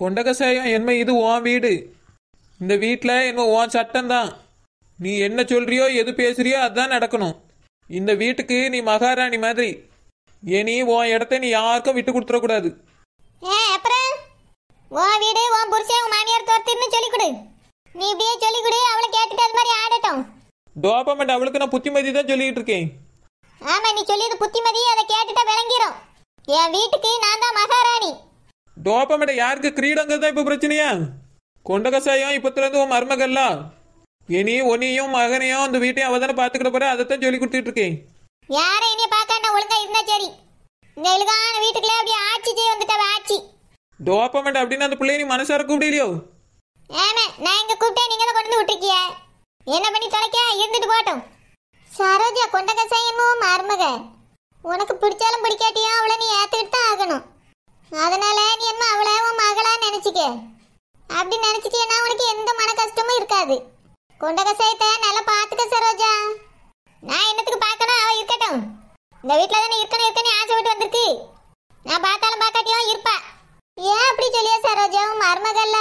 கொண்டகசாயம் என்ம இது உன் வீடு இந்த வீட்டில் என்ன உன் சட்டம் தான் நீ என்ன சொல்றியோ எது பேசுறியோ அதுதான் நடக்கணும் இந்த வீட்டுக்கு நீ மகாராணி மாதிரி இனி உன் இடத்த நீ யாருக்கும் விட்டு கொடுத்துடக்கூடாது ஏன் அப்புறம் நீ மாதிரி நான் புத்திமதி தான் நீ அதை என் வீட்டுக்கு தான் மகாராணி டோப்பமேட யாருக்கு கிரீடங்கிறது தான் இப்போ பிரச்சனையா கொண்டகசாயம் இருந்து உன் மருமகள்ல இனி ஒனியும் மகனையும் அந்த வீட்டையும் அவதான பார்த்துக்கிட்ட போற அதைத்தான் சொல்லி கொடுத்துட்டு இருக்கேன் யாரும் இனிய பார்க்காண்டா ஒழுங்கா இருந்தா சரி இந்த எழுகான வீட்டுக்குள்ளே அப்படியே ஆட்சி செய்ய வந்துட்டா ஆட்சி டோப்பமேட் அப்படின்னு அந்த பிள்ளைய நீ மனசார கூப்பிடலையோ ஏமே நான் இங்க கூப்பிட்டே நீங்க என்ன கொண்டு வந்து என்ன பண்ணி தொலைக்க இருந்துட்டு போட்டோம் சரோஜா கொண்டகசாயமும் மருமக உனக்கு பிடிச்சாலும் பிடிக்காட்டியும் அவளை நீ ஏத்துக்கிட்டு தான் ஆகணும் அதனால நீ என்ன அவளை உன் மகளா நினைச்சுக்க அப்படி நினைச்சிட்டேன்னா உனக்கு எந்த மன கஷ்டமும் இருக்காது கொண்ட கஷாயத்தை நல்லா பார்த்துக்க சரோஜா நான் என்னத்துக்கு பார்க்கணும் அவள் இருக்கட்டும் இந்த வீட்டில் தானே இருக்கணும் இருக்கணும் ஆசை விட்டு வந்திருக்கு நான் பார்த்தாலும் பார்க்காட்டியும் இருப்பா ஏன் அப்படி சொல்லியா சரோஜா உன் மருமகள்ல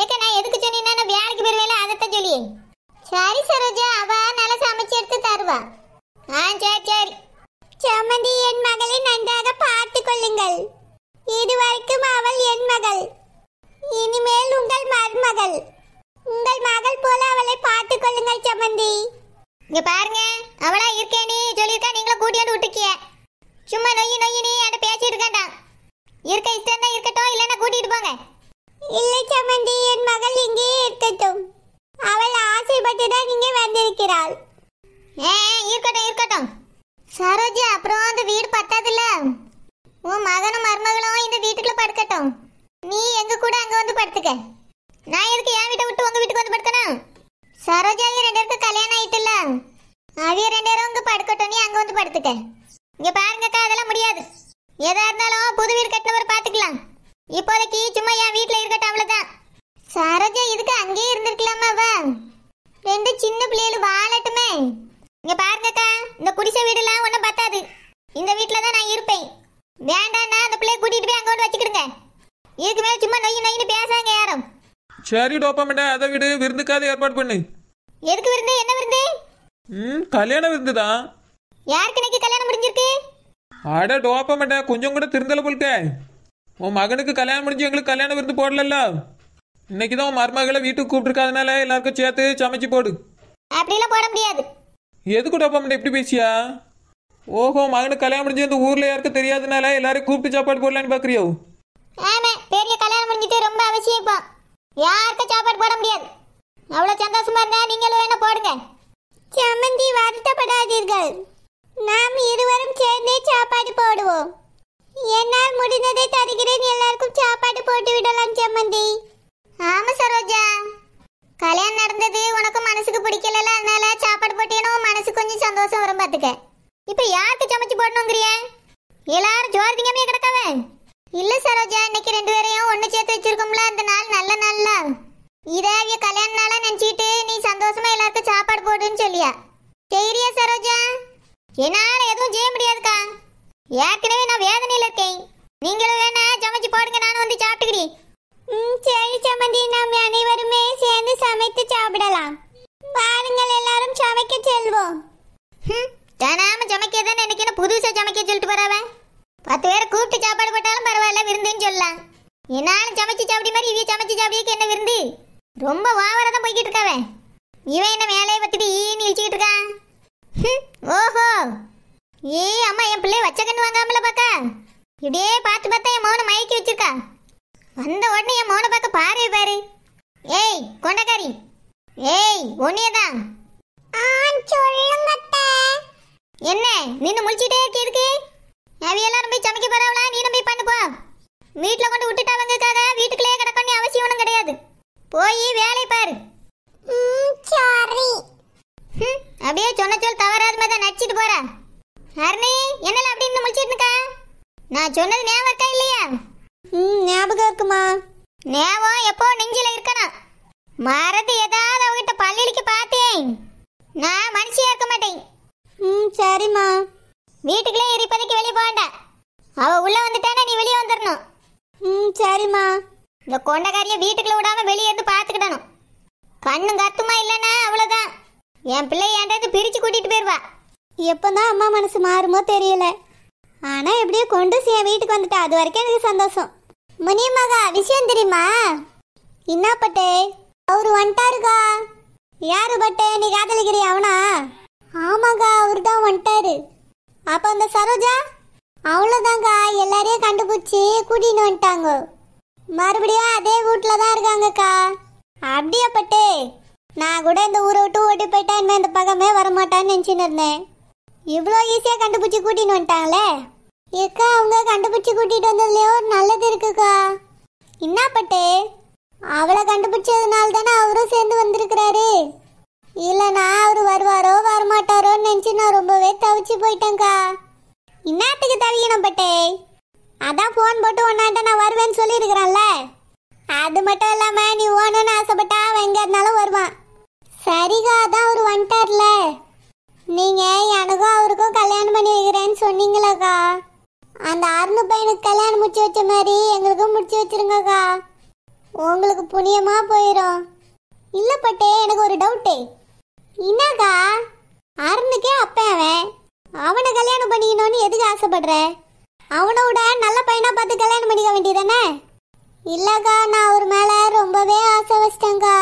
ஏக்க நான் எதுக்கு சொன்னீங்கன்னா நான் வேலைக்கு போயிருவேன் அதைத்தான் சொல்லியே சரி சரோஜா அவ நல்லா சமைச்சு எடுத்து தருவா ஆ சரி சரி சமந்தி என் மகளை நன்றாக பார்த்து கொள்ளுங்கள் இதுவரைக்கும் அவள் என் மகள் இனிமேல் உங்கள் மருமகள் உங்கள் மகள் போல அவளை பார்த்துக் கொள்ளுங்கள் சம்மந்தி இங்க பாருங்க அவளா இருக்கேனே சொல்லியிருக்கா நீங்கள கூட்டியாந்து விட்டுக்கிய சும்மா நொய்யி நொய்யி நீ என்கிட்ட பேசிட்டு இருக்காண்டா இருக்க இஷ்டம் தான் இருக்கட்டும் இல்லைன்னா கூட்டிட்டு போங்க இல்லை சம்மந்தி என் மகள் இங்கேயே இருக்கட்டும் அவள் ஆசைப்பட்டு தான் இங்கே வந்திருக்கிறாள் ஏ இருக்கட்டும் இருக்கட்டும் சரோஜா அப்புறம் அந்த வீடு பத்தாதுல்ல உன் மகனும் மருமகளும் இந்த வீட்டுக்குள்ள படுக்கட்டும் நீ எங்க கூட அங்க வந்து படுத்துக்க நான் எதுக்கு என் வீட்டை விட்டு உங்க வீட்டுக்கு வந்து படுத்தணும் சரோஜா ரெண்டு பேருக்கு கல்யாணம் ஆயிட்டுல அவிய ரெண்டு பேரும் இங்க படுக்கட்டும் நீ அங்க வந்து படுத்துக்க இங்க பாருங்கக்கா அதெல்லாம் முடியாது எதா இருந்தாலும் புது வீடு கட்டினவர் பாத்துக்கலாம் இப்போதைக்கு சும்மா என் வீட்டுல இருக்கட்டும் அவ்வளவுதான் சரோஜா இதுக்கு அங்கேயே இருந்திருக்கலாமா அவ ரெண்டு சின்ன பிள்ளைகள் வாழட்டு சரி டோப்பாமேண்டா அதை விடு விருந்துக்காக ஏற்பாடு பண்ணு எதுக்கு விருந்து என்ன விருந்து ம் கல்யாண விருந்து தான் யாருக்கு இன்னைக்கு கல்யாணம் முடிஞ்சிருக்கு அட டோப்பாமேண்டா கொஞ்சம் கூட திருந்தல போல்க உன் மகனுக்கு கல்யாணம் முடிஞ்சு எங்களுக்கு கல்யாணம் விருந்து போடல இன்னைக்கு தான் உன் மருமகளை வீட்டுக்கு கூப்பிட்டுருக்காதனால எல்லாருக்கும் சேர்த்து சமைச்சு போடு அப்படிலாம் போட முடியாது எதுக்கு டோப்பமெண்ட் எப்படி பேசியா ஓஹோ மகனுக்கு கல்யாணம் முடிஞ்சு இந்த ஊர்ல யாருக்கும் தெரியாதனால எல்லாரையும் கூப்பிட்டு சாப்பாடு போடலான்னு பாக்குறியோ ஆமா பெரிய கல்யாணம் முடிஞ்சிட்டு ரொம்ப அவசியம் இப்போ யாருக்கும் சாப்பாடு போட முடியாது அவ்வளோ சந்தோஷமா இருந்தா நீங்களும் வேணா போடுங்க சம்மந்தி வருத்தப்படாதீர்கள் நாம் இருவரும் சேர்ந்தே சாப்பாடு போடுவோம் என்னால் முடிந்ததை தருகிறேன் எல்லாருக்கும் சாப்பாடு போட்டு விடலாம் சம்மந்தி ஆமா சரோஜா கல்யாணம் நடந்தது உனக்கு மனசுக்கு பிடிக்கல அதனால சாப்பாடு போட்டீங்கன்னா மனசு கொஞ்சம் சந்தோஷம் வரும் பார்த்துக்க இப்போ யாருக்கு சமைச்சு போடணுங்கிறிய எல்லாரும் ஜோர் திங்கமே இல்ல சரோஜா இன்னைக்கு ரெண்டு பேரையும் ஒண்ணு சேர்த்து வச்சிருக்கோம்ல அந்த நாள் நல்ல நாள்ல இதே கல்யாண நாளா நினைச்சிட்டு நீ சந்தோஷமா எல்லாருக்கும் சாப்பாடு போடுன்னு சொல்லியா சரியா சரோஜா என்னால எதுவும் செய்ய முடியாதுக்கா ஏற்கனவே நான் வேதனையில இருக்கேன் நீங்களும் வேணா சமைச்சு போடுங்க நானும் வந்து சாப்பிட்டுக்கிறேன் ம் சரி சமந்தி நாம் அனைவருமே சேர்ந்து சமைத்து சாப்பிடலாம் பாருங்கள் எல்லாரும் சமைக்க செல்வோம் தினாம சமைக்க தான் எனக்கு என்ன புதுசாக சமைக்க சொல்லிட்டு போறவன் பத்து பேர் கூப்பிட்டு சாப்பாடு போட்டாலும் பரவாயில்ல விருந்துன்னு சொல்லலாம் என்னாலும் சமைச்சு சாப்பிடி மாதிரி இவைய சமைச்சு சாப்பிடிக்கு என்ன விருந்து ரொம்ப வாவரதான் போய்கிட்டு இருக்காவன் இவன் என்ன வேலையை பத்திட்டு ஈ இழிச்சுக்கிட்டு இருக்கான் ஓஹோ ஏ அம்மா என் பிள்ளை வச்ச கண்ணு வாங்காமல பாக்கா இப்படியே பார்த்து பார்த்தா என் மௌன மயக்கி வச்சிருக்கா வந்த உடனே என் மௌன பார்க்க பாரு பாரு ஏய் கொண்டக்காரி ஏய் ஒன்னியதான் என்ன நின்று முழிச்சிட்டே இருக்கு அவ எல்லாரும் போய் சமைக்க போறவளா நீ போய் பண்ணு போ வீட்டில் கொண்டு விட்டுட்டாவங்கக்காக வீட்டுக்குள்ளே கிடக்கணும் அவசியம் ஒன்றும் கிடையாது போய் வேலை பாரு ம் அப்படியே சொன்ன சொல் தவறாத மாதிரி தான் நடிச்சிட்டு போற ஹர்னி என்னல அப்படின்னு முடிச்சிட்டு நான் சொன்னது ஞாபகம் இருக்கா இல்லையா ம் ஞாபகம் இருக்குமா ஞாபகம் எப்போ நெஞ்சில இருக்கணும் மறந்து ஏதாவது அவகிட்ட பள்ளிக்கு பார்த்தேன் நான் மனுஷியா இருக்க மாட்டேன் ம் சரிம்மா வீட்டுக்குள்ளே இருப்பதைக்கு வெளியே போகண்டா அவ உள்ள வந்துட்டானே நீ வெளியே வந்துடணும் ம் சரிம்மா இந்த கொண்டக்காரிய வீட்டுக்குள்ள விடாம வெளியே இருந்து பார்த்துக்கிடணும் கண்ணும் கத்துமா இல்லைன்னா அவ்வளோதான் என் பிள்ளை ஏன்டாந்து பிரித்து கூட்டிகிட்டு போயிடுவா தான் அம்மா மனசு மாறுமோ தெரியல ஆனால் எப்படியோ கொண்டு என் வீட்டுக்கு வந்துட்டா அது வரைக்கும் எனக்கு சந்தோஷம் முனியமாகா விஷயம் தெரியுமா என்ன பட்டே அவரு வந்துட்டாருக்கா யாரு பட்டே நீ காதலிக்கிறீ அவனா ஆமாக்கா அவரு தான் அப்போ அந்த சரோஜா அவ்வளோதாங்க எல்லாரையும் கண்டுபிடிச்சி கூட்டின்னு வந்துட்டாங்க மறுபடியும் அதே வீட்டில் தான் இருக்காங்கக்கா அப்படியே பட்டே நான் கூட இந்த ஊரை விட்டு ஓட்டி போயிட்டேன் இந்த பக்கமே வரமாட்டான்னு நினச்சின்னு இருந்தேன் இவ்வளோ ஈஸியாக கண்டுபிடிச்சி கூட்டின்னு வந்துட்டாங்களே ஏக்கா அவங்க கண்டுபிடிச்சி கூட்டிகிட்டு வந்ததுலையோ ஒரு சரிகா தான் அவர் வந்துட்டார்ல நீங்க எனக்கும் அவருக்கும் கல்யாணம் பண்ணி வைக்கிறேன்னு சொன்னீங்களேக்கா அந்த அருணு பையனுக்கு கல்யாணம் முடிச்சு வச்ச மாதிரி எங்களுக்கும் முடிச்சு வச்சிருங்கக்கா உங்களுக்கு புண்ணியமா போயிடும் இல்ல பட்டே எனக்கு ஒரு டவுட்டு என்னக்கா அருணுக்கே அப்ப அவன் அவனை கல்யாணம் பண்ணிக்கணும்னு எதுக்கு ஆசைப்படுற அவனோட நல்ல பையனா பார்த்து கல்யாணம் பண்ணிக்க வேண்டியதானே இல்லக்கா நான் அவர் மேல ரொம்பவே ஆசை வச்சிட்டேங்க்கா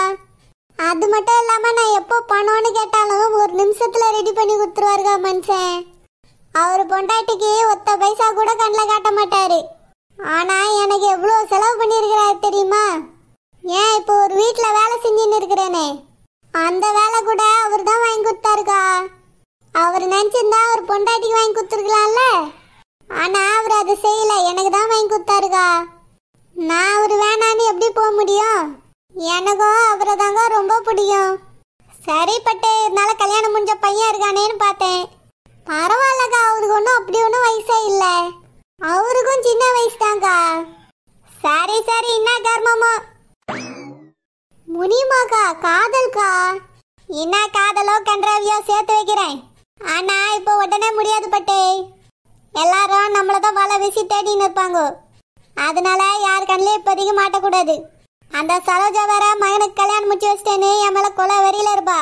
அது மட்டும் இல்லாம நான் எப்போ பண்ணோன்னு கேட்டாலும் ஒரு நிமிஷத்துல ரெடி பண்ணி கொடுத்துருவாருக்கா மனுஷன் அவர் பொண்டாட்டிக்கு ஒத்த பைசா கூட கண்ணில் காட்ட மாட்டாரு ஆனா எனக்கு எவ்வளோ செலவு பண்ணியிருக்கிறாரு தெரியுமா ஏன் இப்போ ஒரு வீட்டில் வேலை செஞ்சுன்னு இருக்கிறேனே அந்த வேலை கூட அவர் தான் வாங்கி கொடுத்தாருக்கா அவர் நினச்சிருந்தா அவர் பொண்டாட்டிக்கு வாங்கி கொடுத்துருக்கலாம்ல ஆனா அவர் அதை செய்யல எனக்கு தான் வாங்கி கொடுத்தாருக்கா நான் அவர் வேணான்னு எப்படி போக முடியும் எனக்கும் அவரை தாங்க ரொம்ப பிடிக்கும் சரி பட்டு இருந்தாலும் கல்யாணம் முடிஞ்ச பையன் இருக்கானேன்னு பார்த்தேன் பரவாயில்லக்கா அவருக்கு ஒன்றும் அப்படி ஒன்றும் வயசே இல்லை அவருக்கும் சின்ன வயசு தாங்க்கா சரி சரி என்ன கர்மமா முனியுமாக்கா காதல்கா என்ன காதலோ கன்றாவியோ சேர்த்து வைக்கிறேன் ஆனா இப்போ உடனே முடியாது பட்டே எல்லாரும் நம்மளை தான் வலை விசி தேடின்னு இருப்பாங்க அதனால யார் கண்ணிலே இப்போதைக்கு மாட்டக்கூடாது அந்த சரோஜா வேற மகனுக்கு கல்யாணம் முடிச்சு வச்சிட்டேன்னு என் மேல கொலை வரியில இருப்பா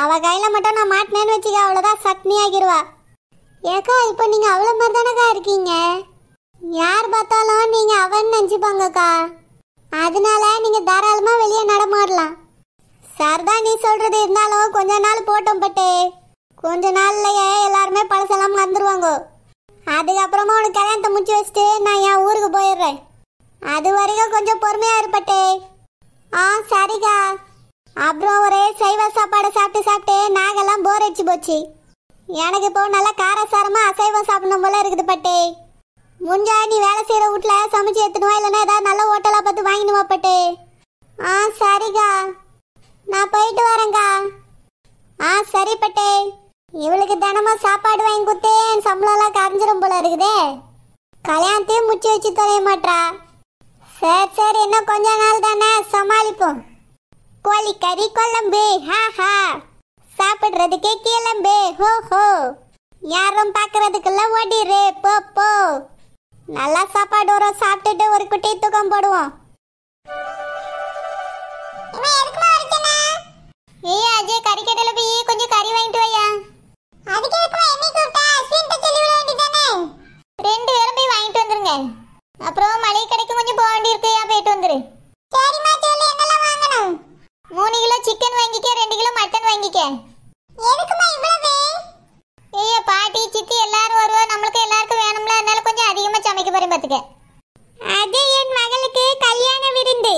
அவ கையில மட்டும் நான் மாட்டினேன்னு வச்சுக்க அவ்வளோதான் சட்னி ஆகிருவா ஏக்கா இப்போ நீங்க அவ்வளோ மாதிரி தானக்கா இருக்கீங்க யார் பார்த்தாலும் நீங்க அவன் நினச்சிப்பாங்கக்கா அதனால நீங்க தாராளமா வெளியே நடமாடலாம் சார்தான் நீ சொல்றது இருந்தாலும் கொஞ்ச நாள் போட்டோம் பட்டு கொஞ்ச நாள்லயே எல்லாருமே பழசெல்லாம் வந்துருவாங்க அதுக்கப்புறமா உனக்கு கல்யாணத்தை முடிச்சு வச்சுட்டு நான் என் ஊருக்கு போயிடுறேன் அது வரைக்கும் கொஞ்சம் பொறுமையா இருப்பட்டே ஆ சரிக்கா அப்புறம் ஒரே சைவ சாப்பாடு சாப்பிட்டு சாப்பிட்டு நாகெல்லாம் போர் அடிச்சு போச்சு எனக்கு இப்போ நல்லா காரசாரமா அசைவம் சாப்பிடணும் போல இருக்குது பட்டே முடிஞ்சா நீ வேலை செய்கிற வீட்டுல சமைச்சு எடுத்துடுவா இல்லைன்னா ஏதாவது நல்ல ஹோட்டலாக பார்த்து வாங்கிடுவா பட்டே ஆ சரிக்கா நான் போயிட்டு வரேங்க்கா ஆ சரி பட்டே இவளுக்கு தினமும் சாப்பாடு வாங்கி கொடுத்தேன் சம்பளம்லாம் கரைஞ்சிரும் போல இருக்குதே கல்யாணத்தையும் முச்சு வச்சு தொலைய மாட்டா சரி சரி இன்னும் கொஞ்ச நாள் தானே சமாளிப்போம் கோழி கறி கொழம்பு ஹா ஹா சாப்பிடுறதுக்கே கிளம்பு ஹோ ஹோ யாரும் பார்க்கறதுக்குள்ள ஓடிரு போ போ நல்லா சாப்பாடு வரும் சாப்பிட்டுட்டு ஒரு குட்டி தூக்கம் போடுவோம் ஏய் அஜய் கறி கடையில் கொஞ்சம் கறி வாங்கிட்டு வையா அதுக்கு என்னை ரெண்டு பேரும் வாங்கிட்டு வந்துருங்க அப்புறம் மளிகை கடைக்கு கொஞ்சம் போக வேண்டியிருக்கு போயிட்டு வந்துரு சரிம்மா சொல்லு என்னெல்லாம் வாங்கணும் மூணு கிலோ சிக்கன் வாங்கிக்க ரெண்டு கிலோ மட்டன் வாங்கிக்க எதுக்குமா இவ்வளவு ஏய் பாட்டி சித்தி எல்லாரும் வருவா நம்மளுக்கு எல்லாருக்கும் வேணும்ல அதனால கொஞ்சம் அதிகமா சமைக்க போறேன் பாத்துக்க அது என் மகளுக்கு கல்யாண விருந்து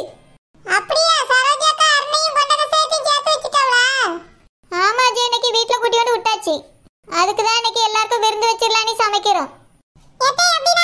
அப்படியா சரோஜாக்கா அர்ணையும் கொண்டதை சேர்த்து சேர்த்து வச்சுட்டாளா ஆமா அஜய் வீட்ல கூட்டி வந்து விட்டாச்சு அதுக்கு தான் எனக்கு எல்லாருக்கும் விருந்து வச்சிரலாம் நீ சமைக்கிறோம் எப்ப எப்படினா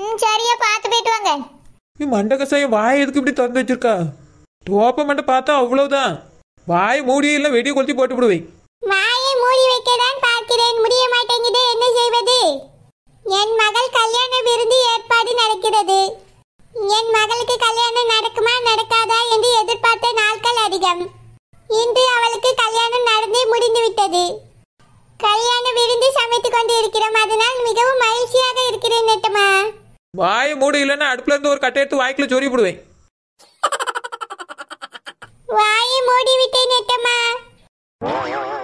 ம் சரியா பார்த்து போயிட்டு வாங்க நீ மண்ட கசாய வாய் எதுக்கு இப்படி திறந்து வச்சிருக்கா தோப்ப மண்டை பார்த்தா அவ்வளவுதான் வாய் மூடியே இல்லை வெடி கொளுத்தி போட்டு விடுவேன் வாயை மூடி வைக்கதான் பார்க்கிறேன் முடிய மாட்டேங்குது என்ன செய்வது என் மகள் கல்யாண விருந்து ஏற்பாடு நடக்கிறது என் மகளுக்கு கல்யாணம் நடக்குமா நடக்காதா என்று எதிர்பார்த்த நாட்கள் அதிகம் இன்று அவளுக்கு கல்யாணம் நடந்தே முடிந்து விட்டது கல்யாண விருந்து சமைத்துக் கொண்டு இருக்கிறோம் அதனால் மிகவும் மகிழ்ச்சியாக இருக்கிறேன் நெட்டமா வாய மூடு இல்லன்னா அடுப்புல இருந்து ஒரு கட்டை எடுத்து வாய்க்குல சொறி போடுவேன் வாய மூடி விட்டேன் நெட்டம்மா